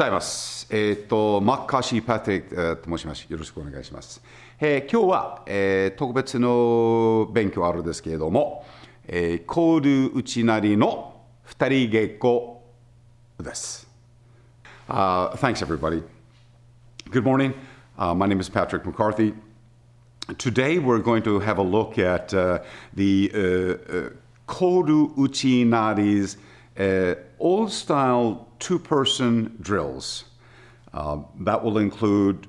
ございます。えっ、ー、と、マッカーシー・パティと申します。よろしくお願いします。えー、今日は、えー、特別の勉強あるんですけれども、えー、コールうちなりの二人稽古です。Uh, thanks, everybody. Good morning. Uh, my name is Patrick McCarthy. Today we're going to have a look at uh, the uh, uh, Koru u c h s uh, old style two person drills. Uh, that will include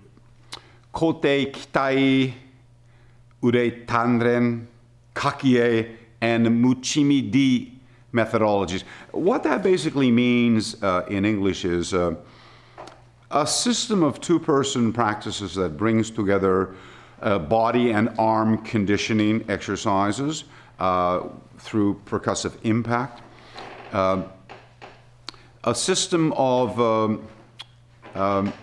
Kote Kitai, Ure Tandren, Kakie, and Muchimi Di methodologies. What that basically means uh, in English is uh, a system of two person practices that brings together uh, body and arm conditioning exercises uh, through percussive impact uh, a system of um, um,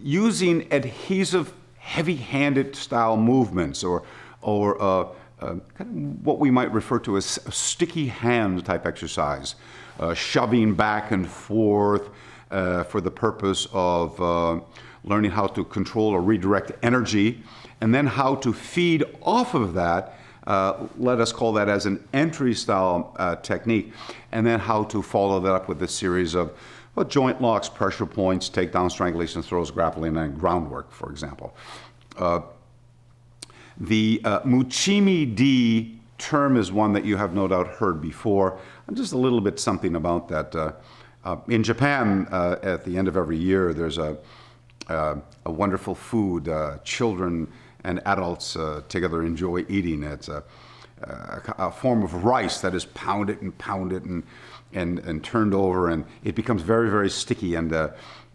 using adhesive, heavy-handed style movements or, or uh, uh, kind of what we might refer to as a sticky hand type exercise, uh, shoving back and forth uh, for the purpose of uh, learning how to control or redirect energy, and then how to feed off of that uh, let us call that as an entry style uh, technique, and then how to follow that up with a series of well, joint locks, pressure points, takedown, strangulation, throws, grappling, and groundwork, for example. Uh, the uh, Muchimi D term is one that you have no doubt heard before. And just a little bit something about that. Uh, in Japan, at the end of every year, there's a, a wonderful food. children and adults uh, together enjoy eating. It's a, uh, uh, a, form of rice that is pounded and pounded and, and, and turned over, and it becomes very, very sticky. And uh,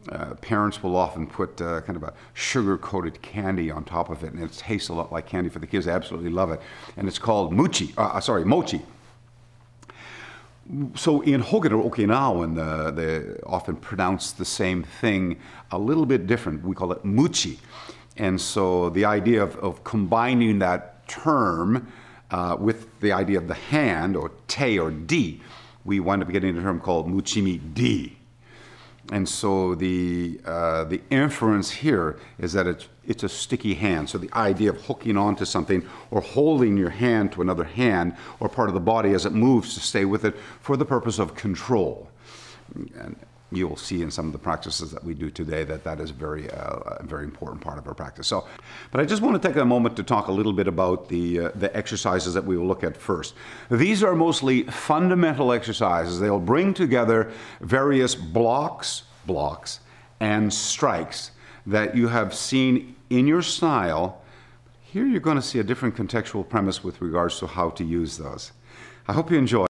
uh, parents will often put uh, kind of a sugar coated candy on top of it, and it tastes a lot like candy for the kids. They absolutely love it. And it's called mochi, uh, uh sorry, mochi. So in Hokkaido Okinawa, and uh, they often pronounce the same thing a little bit different. We call it muchi. And so the idea of, of combining that term uh, with the idea of the hand, or te, or di, we wind up getting a term called muchimi di. And so the, uh, the inference here is that it's, it's a sticky hand. So the idea of hooking onto something or holding your hand to another hand or part of the body as it moves to stay with it for the purpose of control. And, you will see in some of the practices that we do today that that is very, uh, a very important part of our practice. So, but I just want to take a moment to talk a little bit about the, uh, the exercises that we will look at first. These are mostly fundamental exercises. They'll bring together various blocks, blocks, and strikes that you have seen in your style. Here you're going to see a different contextual premise with regards to how to use those. I hope you enjoy.